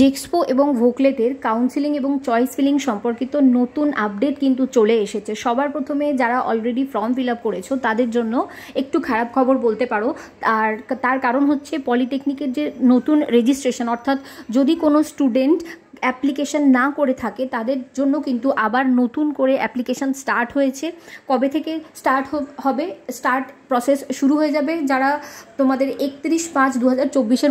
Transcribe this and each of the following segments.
জেক্সপো এবং ভোকলেটের কাউন্সিলিং এবং চয়েস ফিলিং সম্পর্কিত নতুন আপডেট কিন্তু চলে এসেছে সবার প্রথমে যারা অলরেডি ফর্ম ফিল আপ করেছো তাদের জন্য একটু খারাপ খবর বলতে পারো আর তার কারণ হচ্ছে পলিটেকনিকের যে নতুন রেজিস্ট্রেশন অর্থাৎ যদি কোনো স্টুডেন্ট অ্যাপ্লিকেশন না করে থাকে তাদের জন্য কিন্তু আবার নতুন করে অ্যাপ্লিকেশন স্টার্ট হয়েছে কবে থেকে স্টার্ট হবে স্টার্ট প্রসেস শুরু হয়ে যাবে যারা তোমাদের একত্রিশ পাঁচ দু হাজার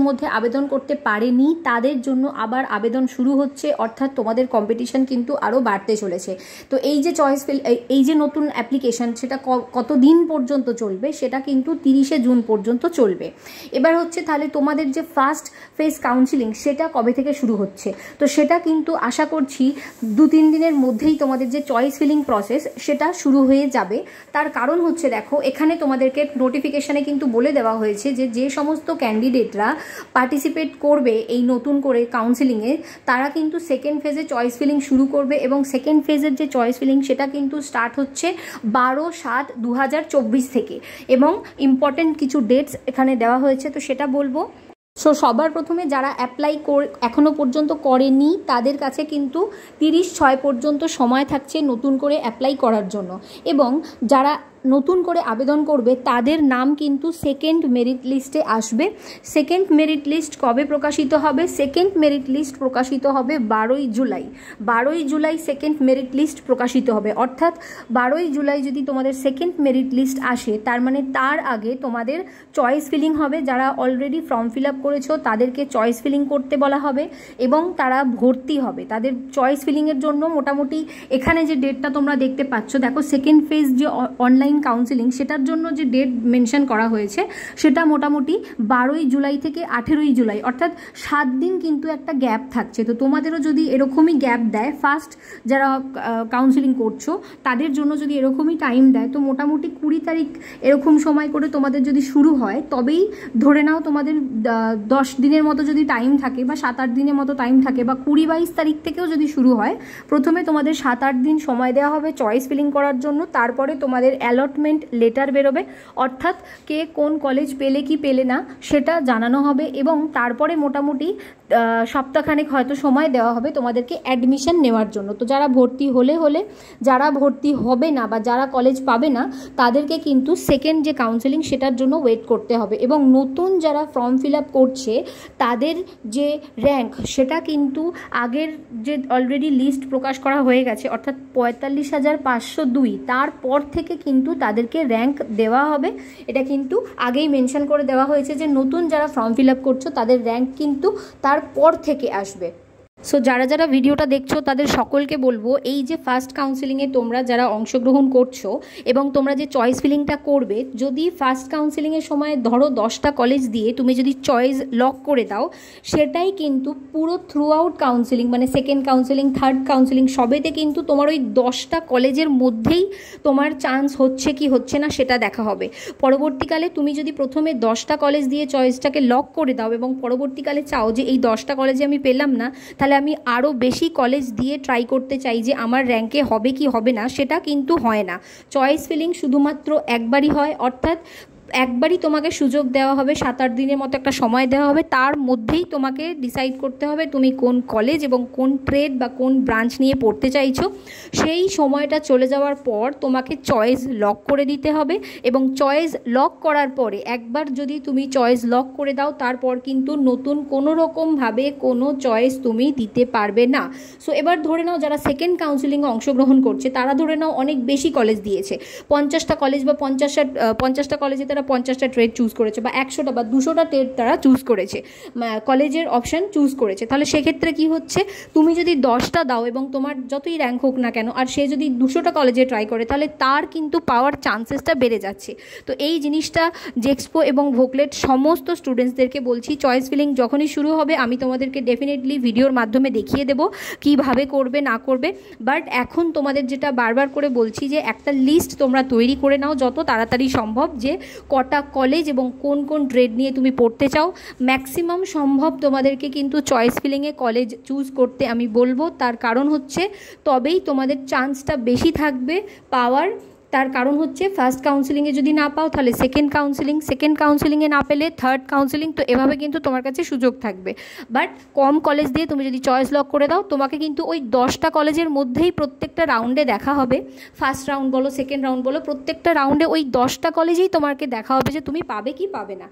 মধ্যে আবেদন করতে পারেনি তাদের জন্য আবার আবেদন শুরু হচ্ছে অর্থাৎ তোমাদের কম্পিটিশন কিন্তু আরও বাড়তে চলেছে তো এই যে চয়েস ফিল এই যে নতুন অ্যাপ্লিকেশন সেটা কত দিন পর্যন্ত চলবে সেটা কিন্তু তিরিশে জুন পর্যন্ত চলবে এবার হচ্ছে তাহলে তোমাদের যে ফার্স্ট ফেজ কাউন্সিলিং সেটা কবে থেকে শুরু হচ্ছে তো সেটা কিন্তু আশা করছি দু তিন দিনের মধ্যেই তোমাদের যে চয়েস ফিলিং প্রসেস সেটা শুরু হয়ে যাবে তার কারণ হচ্ছে দেখো এখানে তোমাদেরকে নোটিফিকেশানে কিন্তু বলে দেওয়া হয়েছে যে যে সমস্ত ক্যান্ডিডেটরা পার্টিসিপেট করবে এই নতুন করে কাউন্সিলিংয়ে তারা কিন্তু সেকেন্ড ফেজে চয়েস ফিলিং শুরু করবে এবং সেকেন্ড ফেজের যে চয়েস ফিলিং সেটা কিন্তু স্টার্ট হচ্ছে বারো সাত দু থেকে এবং ইম্পর্টেন্ট কিছু ডেটস এখানে দেওয়া হয়েছে তো সেটা বলবো সো সবার প্রথমে যারা অ্যাপ্লাই এখনও পর্যন্ত করেনি তাদের কাছে কিন্তু তিরিশ ছয় পর্যন্ত সময় থাকছে নতুন করে অ্যাপ্লাই করার জন্য এবং যারা নতুন করে আবেদন করবে তাদের নাম কিন্তু সেকেন্ড মেরিট লিস্টে আসবে সেকেন্ড মেরিট লিস্ট কবে প্রকাশিত হবে সেকেন্ড মেরিট লিস্ট প্রকাশিত হবে বারোই জুলাই বারোই জুলাই সেকেন্ড মেরিট লিস্ট প্রকাশিত হবে অর্থাৎ বারোই জুলাই যদি তোমাদের সেকেন্ড মেরিট লিস্ট আসে তার মানে তার আগে তোমাদের চয়েস ফিলিং হবে যারা অলরেডি ফর্ম ফিল আপ করেছো তাদেরকে চয়েস ফিলিং করতে বলা হবে এবং তারা ভর্তি হবে তাদের চয়েস ফিলিংয়ের জন্য মোটামুটি এখানে যে ডেটটা তোমরা দেখতে পাচ্ছ দেখো সেকেন্ড ফেজ যে অনলাইন অনলাইন কাউন্সিলিং সেটার জন্য যে ডেট মেনশন করা হয়েছে সেটা মোটামুটি বারোই জুলাই থেকে আঠেরোই জুলাই অর্থাৎ সাত দিন কিন্তু একটা গ্যাপ থাকছে তো তোমাদেরও যদি এরকমই গ্যাপ দেয় ফার্স্ট যারা কাউন্সিলিং করছো তাদের জন্য যদি এরকমই টাইম দেয় তো মোটামুটি কুড়ি তারিখ এরকম সময় করে তোমাদের যদি শুরু হয় তবেই ধরে নাও তোমাদের দশ দিনের মতো যদি টাইম থাকে বা সাত আট দিনের মতো টাইম থাকে বা কুড়ি বাইশ তারিখ থেকেও যদি শুরু হয় প্রথমে তোমাদের সাত আট দিন সময় দেওয়া হবে চয়েস ফিলিং করার জন্য তারপরে তোমাদের অ্যালো অ্যালটমেন্ট লেটার বেরোবে অর্থাৎ কে কোন কলেজ পেলে কি পেলে না সেটা জানানো হবে এবং তারপরে মোটামুটি সপ্তাহখানেক হয়তো সময় দেওয়া হবে তোমাদেরকে অ্যাডমিশন নেওয়ার জন্য তো যারা ভর্তি হলে হলে যারা ভর্তি হবে না বা যারা কলেজ পাবে না তাদেরকে কিন্তু সেকেন্ড যে কাউন্সেলিং সেটার জন্য ওয়েট করতে হবে এবং নতুন যারা ফর্ম ফিল আপ করছে তাদের যে র্যাঙ্ক সেটা কিন্তু আগের যে অলরেডি লিস্ট প্রকাশ করা হয়ে গেছে অর্থাৎ পঁয়তাল্লিশ হাজার পাঁচশো দুই তারপর থেকে কিন্তু কিন্তু তাদেরকে র্যাঙ্ক দেওয়া হবে এটা কিন্তু আগেই মেনশন করে দেওয়া হয়েছে যে নতুন যারা ফর্ম ফিল আপ করছো তাদের র্যাঙ্ক কিন্তু তারপর থেকে আসবে সো যারা যারা ভিডিওটা দেখছো তাদের সকলকে বলবো এই যে ফার্স্ট কাউন্সিলিংয়ে তোমরা যারা অংশগ্রহণ করছো এবং তোমরা যে চয়েস ফিলিংটা করবে যদি ফার্স্ট কাউন্সিলিংয়ের সময় ধরো দশটা কলেজ দিয়ে তুমি যদি চয়েস লক করে দাও সেটাই কিন্তু পুরো থ্রু আউট কাউন্সিলিং মানে সেকেন্ড কাউন্সিলিং থার্ড কাউন্সিলিং সবেতে কিন্তু তোমার ওই দশটা কলেজের মধ্যেই তোমার চান্স হচ্ছে কি হচ্ছে না সেটা দেখা হবে পরবর্তীকালে তুমি যদি প্রথমে দশটা কলেজ দিয়ে চয়েসটাকে লক করে দাও এবং পরবর্তীকালে চাও যে এই দশটা কলেজে আমি পেলাম না তাহলে তাহলে আমি আরও বেশি কলেজ দিয়ে ট্রাই করতে চাই যে আমার র্যাঙ্কে হবে কি হবে না সেটা কিন্তু হয় না চয়েস ফিলিং শুধুমাত্র একবারই হয় অর্থাৎ একবারই তোমাকে সুযোগ দেওয়া হবে সাত আট দিনের মতো একটা সময় দেওয়া হবে তার মধ্যেই তোমাকে ডিসাইড করতে হবে তুমি কোন কলেজ এবং কোন ট্রেড বা কোন ব্রাঞ্চ নিয়ে পড়তে চাইছো সেই সময়টা চলে যাওয়ার পর তোমাকে চয়েস লক করে দিতে হবে এবং চয়েস লক করার পরে একবার যদি তুমি চয়েস লক করে দাও তারপর কিন্তু নতুন কোনো রকমভাবে কোনো চয়েস তুমি দিতে পারবে না সো এবার ধরে নাও যারা সেকেন্ড কাউন্সিলিংয়ে অংশগ্রহণ করছে তারা ধরে নাও অনেক বেশি কলেজ দিয়েছে পঞ্চাশটা কলেজ বা পঞ্চাশটা পঞ্চাশটা কলেজে তারা তারা পঞ্চাশটা ট্রেড চুজ করেছে বা একশোটা বা দুশোটা ট্রেড তারা চুজ করেছে কলেজের অপশান চুজ করেছে তাহলে সেক্ষেত্রে কি হচ্ছে তুমি যদি দশটা দাও এবং তোমার যতই র্যাঙ্ক হোক না কেন আর সে যদি দুশোটা কলেজে ট্রাই করে তাহলে তার কিন্তু পাওয়ার চান্সেসটা বেড়ে যাচ্ছে তো এই জিনিসটা জেক্সপো এবং ভোকলেট সমস্ত স্টুডেন্টসদেরকে বলছি চয়েস ফিলিং যখনই শুরু হবে আমি তোমাদেরকে ডেফিনেটলি ভিডিওর মাধ্যমে দেখিয়ে দেবো কিভাবে করবে না করবে বাট এখন তোমাদের যেটা বারবার করে বলছি যে একটা লিস্ট তোমরা তৈরি করে নাও যত তাড়াতাড়ি সম্ভব যে কটা কলেজ এবং কোন কোন ট্রেড নিয়ে তুমি পড়তে চাও ম্যাক্সিমাম সম্ভব তোমাদেরকে কিন্তু চয়েস ফিলিংয়ে কলেজ চুজ করতে আমি বলবো তার কারণ হচ্ছে তবেই তোমাদের চান্সটা বেশি থাকবে পাওয়ার তার কারণ হচ্ছে ফার্স্ট কাউন্সিলিংয়ে যদি না পাও তাহলে সেকেন্ড কাউন্সিলিং সেকেন্ড কাউন্সিলিংয়ে না পেলে থার্ড কাউন্সিলিং তো এভাবে কিন্তু তোমার কাছে সুযোগ থাকবে বাট কম কলেজ দিয়ে তুমি যদি চয়েস লক করে দাও তোমাকে কিন্তু ওই দশটা কলেজের মধ্যেই প্রত্যেকটা রাউন্ডে দেখা হবে ফার্স্ট রাউন্ড বলো সেকেন্ড রাউন্ড বলো প্রত্যেকটা রাউন্ডে ওই দশটা কলেজেই তোমাকে দেখা হবে যে তুমি পাবে কি পাবে না